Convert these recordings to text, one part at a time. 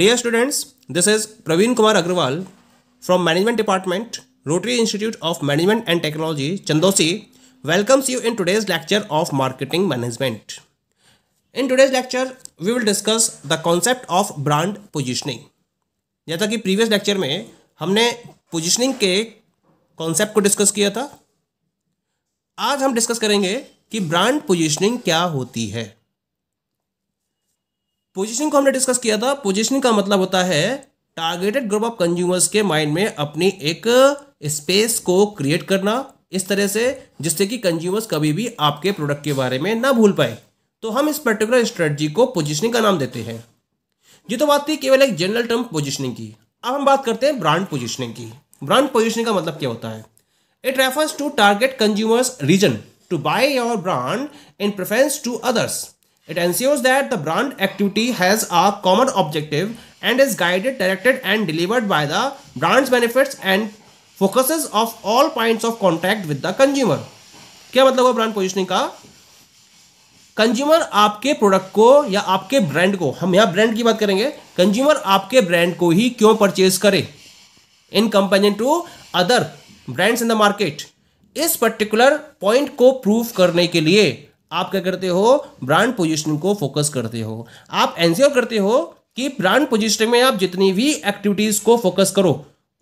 Dear students this is Praveen Kumar Agarwal from management department Rotary Institute of Management and Technology Chandausi welcomes you in today's lecture of marketing management in today's lecture we will discuss the concept of brand positioning जैसा कि previous lecture में हमने positioning के concept को discuss किया था आज हम डिस्कस करेंगे कि ब्रांड पोजिशनिंग क्या होती है पोजिशन को हमने डिस्कस किया था पोजिशनिंग का मतलब होता है टारगेटेड ग्रुप ऑफ कंज्यूमर्स के माइंड में अपनी एक स्पेस को क्रिएट करना इस तरह से जिससे कि कंज्यूमर्स कभी भी आपके प्रोडक्ट के बारे में ना भूल पाए तो हम इस पर्टिकुलर स्ट्रेटजी को पोजिशनिंग का नाम देते हैं ये तो बात थी केवल एक जनरल टर्म पोजिशनिंग की अब हम बात करते हैं ब्रांड पोजिशनिंग की ब्रांड पोजिशनिंग का मतलब क्या होता है it refers to target consumers reason to buy your brand in preference to others It ensures that the brand activity has a common objective and is guided, directed, and delivered by the brand's benefits and focuses of all points of contact with the consumer क्या मतलब हुआ brand positioning का consumer आपके product को या आपके brand को हम यहाँ ब्रांड की बात करेंगे कंज्यूमर आपके ब्रांड को ही क्यों परचेज करे in comparison to other brands in the market इस पर्टिकुलर पॉइंट को प्रूव करने के लिए आप क्या करते हो ब्रांड पोजिशनिंग को फोकस करते हो आप एनश्योर करते हो कि ब्रांड पोजिशनिंग में आप जितनी भी एक्टिविटीज को फोकस करो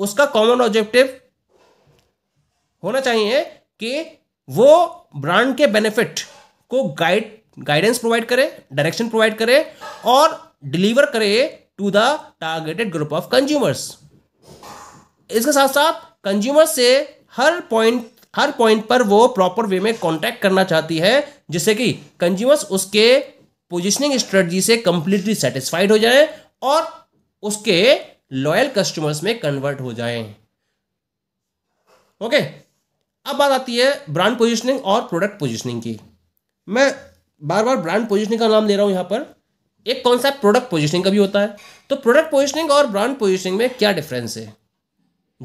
उसका कॉमन ऑब्जेक्टिव होना चाहिए कि वो ब्रांड के बेनिफिट को गाइड गाइडेंस प्रोवाइड करे डायरेक्शन प्रोवाइड करे और डिलीवर करे to the targeted group of consumers इसके साथ साथ कंज्यूमर से हर पॉइंट हर पॉइंट पर वो प्रॉपर वे में कॉन्टैक्ट करना चाहती है जिससे कि कंज्यूमर्स उसके पोजिशनिंग स्ट्रेटजी से कंप्लीटली सेटिस्फाइड हो जाए और उसके लॉयल कस्टमर्स में कन्वर्ट हो जाए ओके अब बात आती है ब्रांड पोजिशनिंग और प्रोडक्ट पोजिशनिंग की मैं बार बार ब्रांड पोजिशनिंग का नाम ले रहा हूं यहां पर एक कॉन्सेप्ट प्रोडक्ट पोजिशनिंग का भी होता है तो प्रोडक्ट पोजिशनिंग और ब्रांड पोजिशनिंग में क्या डिफरेंस है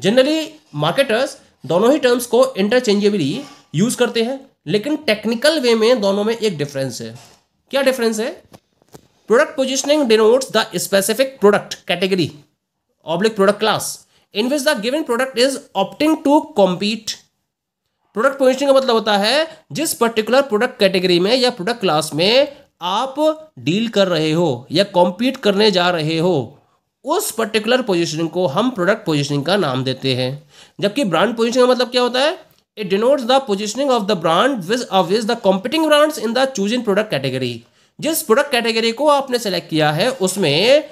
जनरली मार्केटर्स दोनों ही टर्म्स को इंटरचेंजेबली यूज करते हैं लेकिन टेक्निकल वे में दोनों में एक डिफरेंस है क्या डिफरेंस है product positioning denotes the specific product category oblique product class in which the given product is opting to compete product positioning का मतलब होता है जिस पर्टिकुलर प्रोडक्ट कैटेगरी में या प्रोडक्ट क्लास में आप डील कर रहे हो या कॉम्पीट करने जा रहे हो उस पर्टिकुलर पोजिशनिंग को हम प्रोडक्ट पोजिशनिंग का नाम देते हैं जबकि ब्रांड पोजिशनिंग का मतलब क्या होता है it denotes the positioning of the brand vis-à-vis the competing brands in the chosen product category जिस प्रोडक्ट कैटेगरी को आपने सेलेक्ट किया है उसमें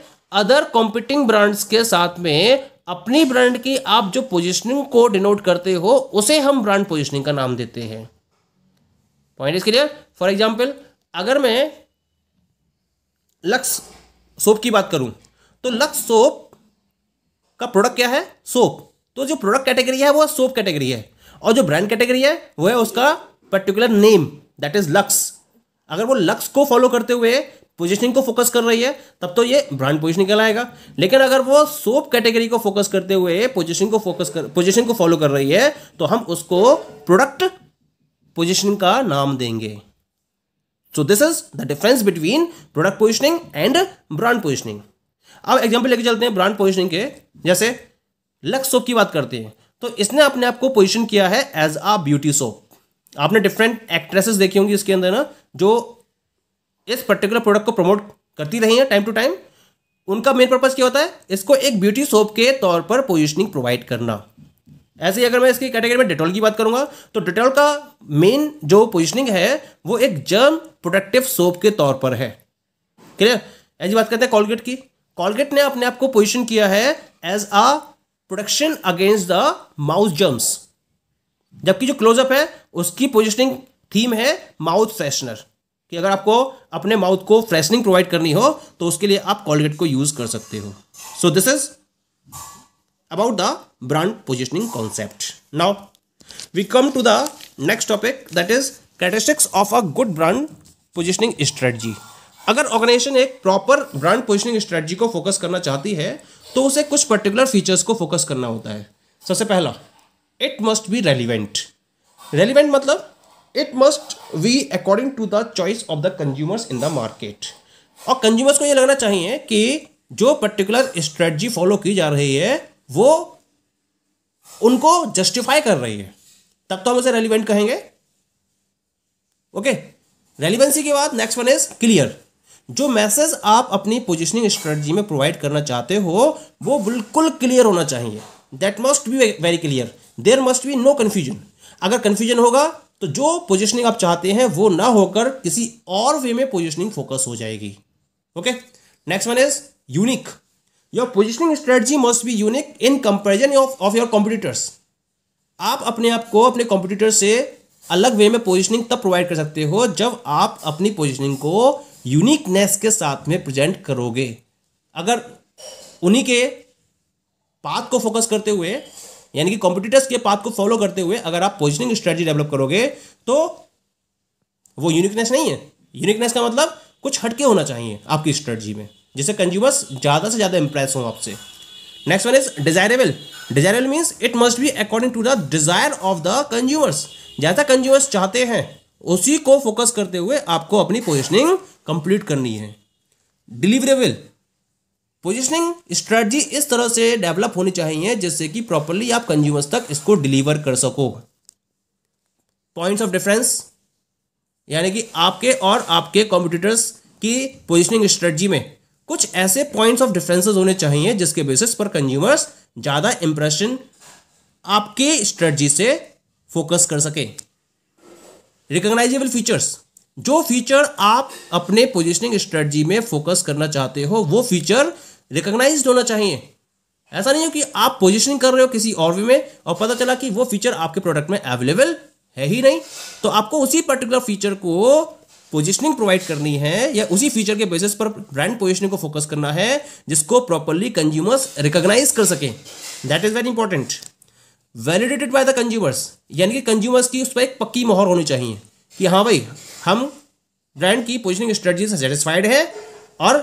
अदर कॉम्पिटिंग ब्रांड्स के साथ में अपनी ब्रांड की आप जो पोजिशनिंग को डिनोट करते हो उसे हम ब्रांड पोजिशनिंग का नाम देते हैं point is clear for example अगर मैं लक्स सोप की बात करूं तो लक्स सोप का प्रोडक्ट क्या है सोप तो जो प्रोडक्ट कैटेगरी है वो सोप कैटेगरी है और जो ब्रांड कैटेगरी है वो है उसका particular name that is Lux अगर वो लक्स को फॉलो करते हुए पोजिशनिंग को फोकस कर रही है तब तो ये ब्रांड पोजीशनिंग कहलाएगा लेकिन अगर वो सोप कैटेगरी को फोकस करते हुए पोजीशनिंग को फोकस कर पोजिशन को फॉलो कर रही है तो हम उसको प्रोडक्ट पोजिशनिंग का नाम देंगे so this is the difference between product positioning and brand positioning अब एग्जाम्पल लेके चलते हैं ब्रांड पोजिशनिंग के जैसे लक्स सोप की बात करते हैं तो इसने अपने आप को पोजिशन किया है एज आ ब्यूटी सोप आपने डिफरेंट एक्ट्रेसेस देखी होंगी इसके अंदर ना जो इस पर्टिकुलर प्रोडक्ट को प्रमोट करती रही हैं टाइम टू टाइम उनका मेन पर्पज़ क्या होता है इसको एक ब्यूटी सोप के तौर पर पोजिशनिंग प्रोवाइड करना ऐसे ही अगर मैं इसकी कैटेगरी में डिटॉल की बात करूंगा तो डिटॉल का मेन जो पोजिशनिंग है वो एक जर्म प्रोडक्टिव सोप के तौर पर है क्लियर ऐसी बात करते हैं कॉलगेट की कॉलगेट ने अपने आप को पोजिशन किया है as a protection against the mouth germs जबकि जो क्लोजअप है उसकी पोजिशनिंग थीम है माउथ फ्रेशनर कि अगर आपको अपने माउथ को फ्रेशनिंग प्रोवाइड करनी हो तो उसके लिए आप कॉलगेट को यूज कर सकते हो so this is about the brand positioning concept now we come to the next topic that is characteristics of a good brand positioning strategy अगर ऑर्गेनाइजेशन एक प्रॉपर ब्रांड पोजिशनिंग स्ट्रेटजी को focus करना चाहती है तो उसे कुछ पर्टिकुलर फीचर्स को फोकस करना होता है सबसे पहला it must be relevant relevant मतलब it must be according to the choice of the consumers in the market और कंज्यूमर्स को यह लगना चाहिए कि जो पर्टिकुलर स्ट्रेटजी फॉलो की जा रही है वो उनको जस्टिफाई कर रही है तब तो हम उसे रेलिवेंट कहेंगे ओके रेलिवेंसी के बाद नेक्स्ट वन इज क्लियर जो मैसेज आप अपनी पोजिशनिंग स्ट्रेटजी में प्रोवाइड करना चाहते हो वो बिल्कुल क्लियर होना चाहिए that must be very clear there must be no confusion अगर कन्फ्यूजन होगा तो जो पोजिशनिंग आप चाहते हैं वो ना होकर किसी और वे में पोजिशनिंग फोकस हो जाएगी okay next one is unique your positioning strategy must be unique in comparison of your competitors आप अपने आप को अपने कॉम्पिटिटर से अलग वे में पोजिशनिंग तब प्रोवाइड कर सकते हो जब आप अपनी पोजिशनिंग को यूनिकनेस के साथ में प्रेजेंट करोगे अगर उन्हीं के पाथ को फोकस करते हुए यानी कि कॉम्पिटिटर्स के पाथ को फॉलो करते हुए अगर आप पोजिशनिंग स्ट्रेटजी डेवलप करोगे तो वो यूनिकनेस नहीं है यूनिकनेस का मतलब कुछ हटके होना चाहिए आपकी स्ट्रेटजी में जिससे कंज्यूमर्स ज़्यादा से ज़्यादा इंप्रेस हों आपसे next one is desirable desirable means it must be according to the desire of the consumers जैसा कंज्यूमर्स चाहते हैं उसी को फोकस करते हुए आपको अपनी पोजिशनिंग कंप्लीट करनी है डिलीवरेबल पोजिशनिंग स्ट्रेटजी इस तरह से डेवलप होनी चाहिए जिससे कि प्रॉपरली आप कंज्यूमर्स तक इसको डिलीवर कर सको पॉइंट्स ऑफ डिफरेंस यानी कि आपके और आपके कॉम्पिटिटर्स की पोजिशनिंग स्ट्रेटजी में कुछ ऐसे पॉइंट्स ऑफ डिफरेंसेस होने चाहिए जिसके बेसिस पर कंज्यूमर्स ज़्यादा इंप्रेशन आपके स्ट्रेटजी से फोकस कर सके रिकॉग्नाइजेबल फीचर्स जो फीचर आप अपने पोजिशनिंग स्ट्रेटजी में फोकस करना चाहते हो वो फीचर रिकोगनाइज होना चाहिए ऐसा नहीं हो कि आप पोजिशनिंग कर रहे हो किसी और भी में और पता चला कि वो फीचर आपके प्रोडक्ट में अवेलेबल है ही नहीं तो आपको उसी पर्टिकुलर फीचर को पोजिशनिंग प्रोवाइड करनी है या उसी फीचर के बेसिस पर ब्रांड पोजिशनिंग को फोकस करना है जिसको प्रॉपरली कंज्यूमर्स रिकोगनाइज कर सकें that is very important validated by the consumers यानी कि कंज्यूमर्स की उस पर एक पक्की मोहर होनी चाहिए कि हाँ भाई हम ब्रांड की पोजिशनिंग स्ट्रेटजी से सेटिस्फाइड है और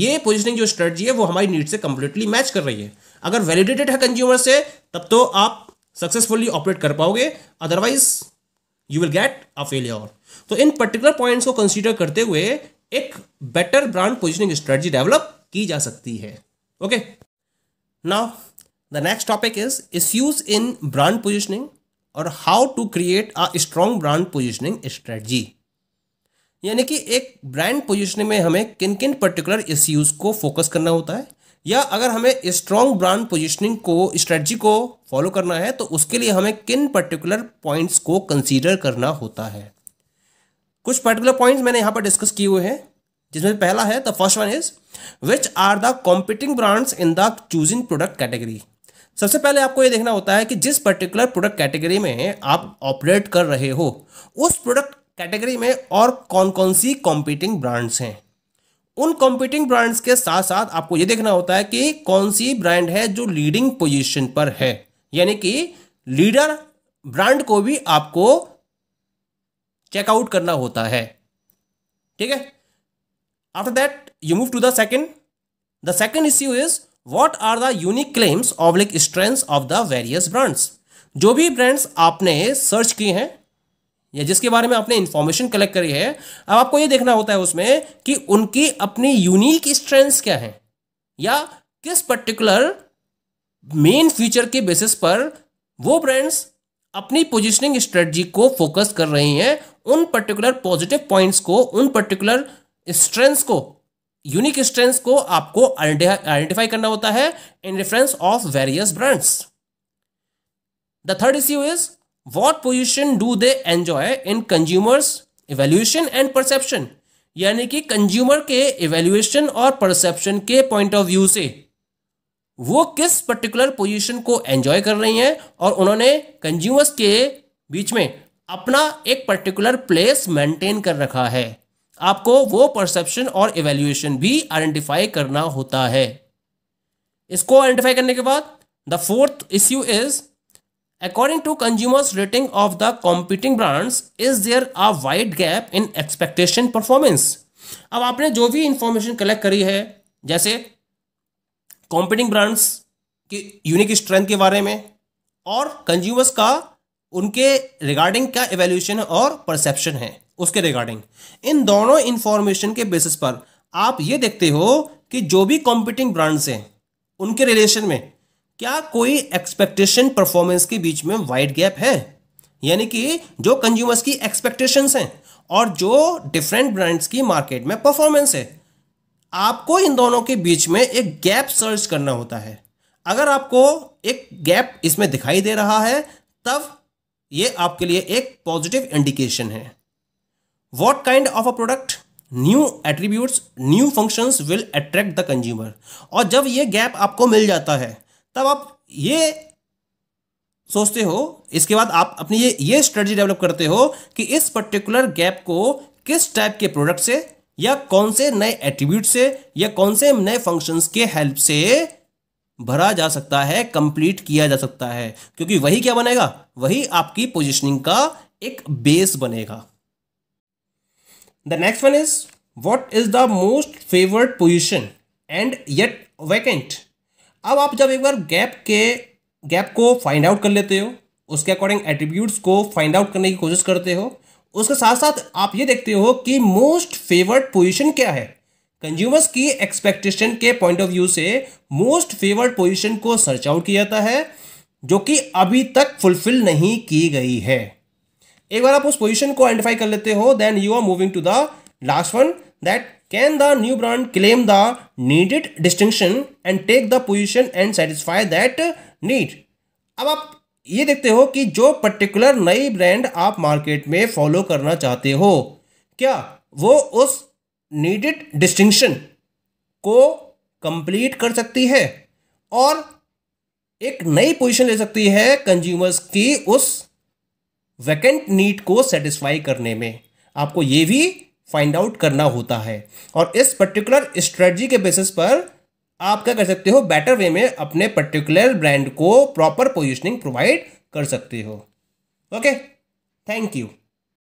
ये पोजिशनिंग जो स्ट्रेटजी है वो हमारी नीड से कंप्लीटली मैच कर रही है अगर वैलिडेटेड है कंज्यूमर से तब तो आप सक्सेसफुली ऑपरेट कर पाओगे otherwise you will get a failure तो इन पर्टिकुलर पॉइंट्स को कंसीडर करते हुए एक better brand positioning strategy develop की जा सकती है okay now the next topic is issues in brand positioning और how to create a strong brand positioning strategy यानी कि एक ब्रांड पोजिशनिंग में हमें किन किन पर्टिकुलर इश्यूज को फोकस करना होता है या अगर हमें स्ट्रॉन्ग ब्रांड पोजिशनिंग को स्ट्रेटजी को फॉलो करना है तो उसके लिए हमें किन पर्टिकुलर पॉइंट्स को कंसीडर करना होता है कुछ पर्टिकुलर पॉइंट्स मैंने यहाँ पर डिस्कस किए हुए हैं जिसमें पहला है the first one is which are the competing brands in the choosing product category सबसे पहले आपको ये देखना होता है कि जिस पर्टिकुलर प्रोडक्ट कैटेगरी में आप ऑपरेट कर रहे हो उस प्रोडक्ट कैटेगरी में और कौन कौन सी कॉम्पीटिंग ब्रांड्स हैं उन कॉम्पीटिंग ब्रांड्स के साथ साथ आपको ये देखना होता है कि कौन सी ब्रांड है जो लीडिंग पोजिशन पर है यानी कि लीडर ब्रांड को भी आपको चेकआउट करना होता है ठीक है after that you move to the second the second issue is what are the unique claims oblique strength of the various brands जो भी ब्रांड्स आपने सर्च किए हैं या जिसके बारे में आपने इंफॉर्मेशन कलेक्ट करी है अब आपको यह देखना होता है उसमें कि उनकी अपनी यूनिक स्ट्रेंथ्स क्या हैं या किस पर्टिकुलर मेन फीचर के बेसिस पर वो ब्रांड्स अपनी पोजिशनिंग स्ट्रेटजी को फोकस कर रही हैं उन पर्टिकुलर पॉजिटिव पॉइंट्स को उन पर्टिकुलर स्ट्रेंथ्स को यूनिक स्ट्रेंथ को आपको आइडेंटिफाई करना होता है in reference of various brands the third issue is what position do they enjoy in consumers evaluation and perception यानी कि कंज्यूमर के इवेल्यूएशन और परसेप्शन के पॉइंट ऑफ व्यू से वो किस पर्टिकुलर पोजीशन को एंजॉय कर रही हैं और उन्होंने कंज्यूमर्स के बीच में अपना एक पर्टिकुलर प्लेस मेंटेन कर रखा है आपको वो परसेप्शन और इवेल्यूएशन भी आइडेंटिफाई करना होता है इसको आइडेंटिफाई करने के बाद the fourth issue is according to consumers rating of the competing brands is there a wide gap in expectation performance अब आपने जो भी इंफॉर्मेशन कलेक्ट करी है जैसे कॉम्पिटिंग ब्रांड्स की यूनिक स्ट्रेंथ के बारे में और कंज्यूमर्स का उनके रिगार्डिंग क्या इवेल्यूशन और परसेप्शन है उसके रिगार्डिंग इन दोनों इंफॉर्मेशन के बेसिस पर आप ये देखते हो कि जो भी कॉम्पिटिंग ब्रांड्स हैं उनके रिलेशन में क्या कोई एक्सपेक्टेशन परफॉर्मेंस के बीच में वाइड गैप है यानी कि जो कंज्यूमर्स की एक्सपेक्टेशंस हैं और जो डिफरेंट ब्रांड्स की मार्केट में परफॉर्मेंस है आपको इन दोनों के बीच में एक गैप सर्च करना होता है अगर आपको एक गैप इसमें दिखाई दे रहा है तब ये आपके लिए एक पॉजिटिव इंडिकेशन है what kind of a product new attributes new functions will attract the consumer और जब ये गैप आपको मिल जाता है तब आप ये सोचते हो इसके बाद आप अपनी ये ये स्ट्रेटजी डेवलप करते हो कि इस पर्टिकुलर गैप को किस टाइप के प्रोडक्ट से या कौन से नए एट्रीब्यूट से या कौन से नए फंक्शंस के हेल्प से भरा जा सकता है कंप्लीट किया जा सकता है क्योंकि वही क्या बनेगा वही आपकी पोजिशनिंग का एक बेस बनेगा The next one is what is the most favored position and yet vacant? अब आप जब एक बार गैप के गैप को फाइंड आउट कर लेते हो उसके अकॉर्डिंग एट्रीब्यूट्स को फाइंड आउट करने की कोशिश करते हो उसके साथ साथ आप ये देखते हो कि मोस्ट फेवर्ड पोजीशन क्या है कंज्यूमर्स की एक्सपेक्टेशन के पॉइंट ऑफ व्यू से मोस्ट फेवर्ड पोजीशन को सर्च आउट किया जाता है जो कि अभी तक फुलफिल नहीं की गई है एक बार आप उस पोजीशन को आइडेंटिफाई कर लेते हो then you are moving to the last one that can the new brand claim the needed distinction and take the position and satisfy that need अब आप ये देखते हो कि जो पर्टिकुलर नई ब्रांड आप मार्केट में फॉलो करना चाहते हो क्या वो उस नीडेड डिस्टिंक्शन को कंप्लीट कर सकती है और एक नई पोजीशन ले सकती है कंज्यूमर्स की उस वैकेंट नीड को सेटिस्फाई करने में आपको ये भी फाइंड आउट करना होता है और इस पर्टिकुलर स्ट्रेटजी के बेसिस पर आप क्या कर सकते हो बेटर वे में अपने पर्टिकुलर ब्रांड को प्रॉपर पोजिशनिंग प्रोवाइड कर सकते हो ओके थैंक यू